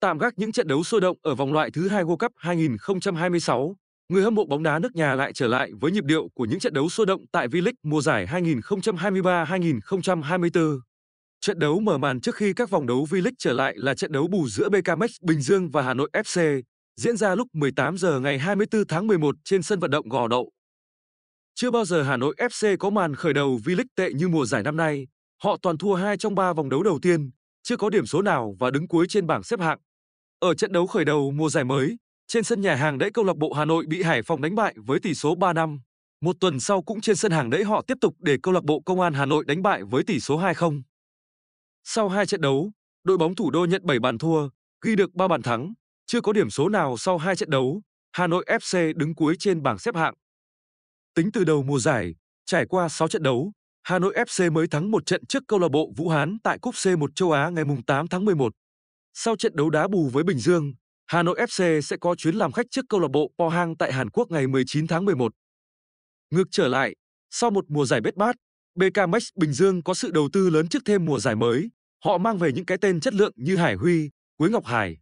Tạm gác những trận đấu sôi động ở vòng loại thứ hai World Cup 2026, người hâm mộ bóng đá nước nhà lại trở lại với nhịp điệu của những trận đấu sôi động tại V-League mùa giải 2023-2024. Trận đấu mở màn trước khi các vòng đấu V-League trở lại là trận đấu bù giữa BKMX Bình Dương và Hà Nội FC, diễn ra lúc 18 giờ ngày 24 tháng 11 trên sân vận động Gò Đậu. Chưa bao giờ Hà Nội FC có màn khởi đầu V-League tệ như mùa giải năm nay, họ toàn thua 2 trong 3 vòng đấu đầu tiên, chưa có điểm số nào và đứng cuối trên bảng xếp hạng. Ở trận đấu khởi đầu mùa giải mới, trên sân nhà hàng đẫy câu lạc bộ Hà Nội bị Hải Phòng đánh bại với tỷ số 3-5. Một tuần sau cũng trên sân hàng đẫy họ tiếp tục để câu lạc bộ Công an Hà Nội đánh bại với tỷ số 2-0. Sau hai trận đấu, đội bóng thủ đô nhận 7 bàn thua, ghi được 3 bàn thắng, chưa có điểm số nào sau hai trận đấu, Hà Nội FC đứng cuối trên bảng xếp hạng. Tính từ đầu mùa giải, trải qua 6 trận đấu, Hà Nội FC mới thắng một trận trước câu lạc bộ Vũ Hán tại Cúp C1 châu Á ngày 8 tháng 11. Sau trận đấu đá bù với Bình Dương, Hà Nội FC sẽ có chuyến làm khách trước câu lạc bộ Po Hang tại Hàn Quốc ngày 19 tháng 11. Ngược trở lại, sau một mùa giải bết bát, BK Max Bình Dương có sự đầu tư lớn trước thêm mùa giải mới. Họ mang về những cái tên chất lượng như Hải Huy, Quế Ngọc Hải.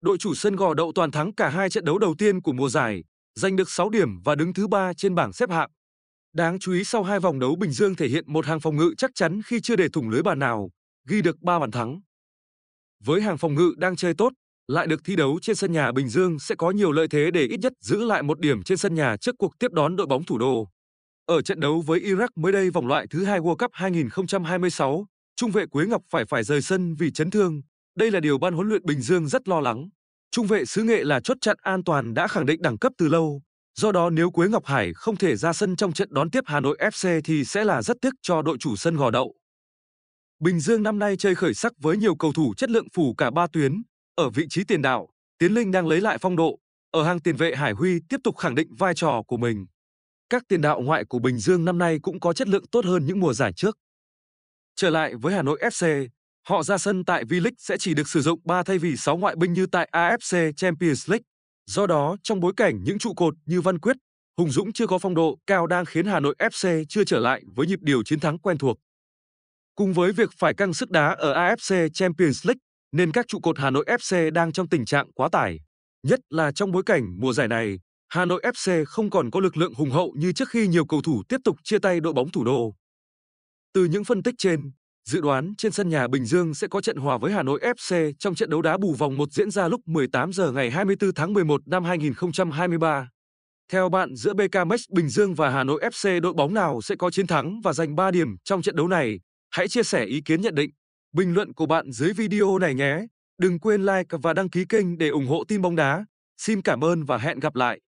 Đội chủ sân gò đậu toàn thắng cả hai trận đấu đầu tiên của mùa giải, giành được 6 điểm và đứng thứ ba trên bảng xếp hạng. Đáng chú ý sau hai vòng đấu Bình Dương thể hiện một hàng phòng ngự chắc chắn khi chưa để thủng lưới bàn nào, ghi được 3 bàn thắng. Với hàng phòng ngự đang chơi tốt, lại được thi đấu trên sân nhà Bình Dương sẽ có nhiều lợi thế để ít nhất giữ lại một điểm trên sân nhà trước cuộc tiếp đón đội bóng thủ đô. Ở trận đấu với Iraq mới đây vòng loại thứ hai World Cup 2026, trung vệ Quế Ngọc phải phải rời sân vì chấn thương. Đây là điều ban huấn luyện Bình Dương rất lo lắng. Trung vệ xứ nghệ là chốt chặn an toàn đã khẳng định đẳng cấp từ lâu. Do đó nếu Quế Ngọc Hải không thể ra sân trong trận đón tiếp Hà Nội FC thì sẽ là rất tiếc cho đội chủ sân gò đậu. Bình Dương năm nay chơi khởi sắc với nhiều cầu thủ chất lượng phủ cả ba tuyến. Ở vị trí tiền đạo, Tiến Linh đang lấy lại phong độ. Ở hàng tiền vệ Hải Huy tiếp tục khẳng định vai trò của mình. Các tiền đạo ngoại của Bình Dương năm nay cũng có chất lượng tốt hơn những mùa giải trước. Trở lại với Hà Nội FC, họ ra sân tại V-League sẽ chỉ được sử dụng 3 thay vì 6 ngoại binh như tại AFC Champions League. Do đó, trong bối cảnh những trụ cột như Văn Quyết, Hùng Dũng chưa có phong độ cao đang khiến Hà Nội FC chưa trở lại với nhịp điều chiến thắng quen thuộc. Cùng với việc phải căng sức đá ở AFC Champions League nên các trụ cột Hà Nội FC đang trong tình trạng quá tải, nhất là trong bối cảnh mùa giải này, Hà Nội FC không còn có lực lượng hùng hậu như trước khi nhiều cầu thủ tiếp tục chia tay đội bóng thủ đô. Từ những phân tích trên, dự đoán trên sân nhà Bình Dương sẽ có trận hòa với Hà Nội FC trong trận đấu đá bù vòng 1 diễn ra lúc 18 giờ ngày 24 tháng 11 năm 2023. Theo bạn giữa BKMX Bình Dương và Hà Nội FC đội bóng nào sẽ có chiến thắng và giành 3 điểm trong trận đấu này? Hãy chia sẻ ý kiến nhận định, bình luận của bạn dưới video này nhé. Đừng quên like và đăng ký kênh để ủng hộ tin bóng đá. Xin cảm ơn và hẹn gặp lại.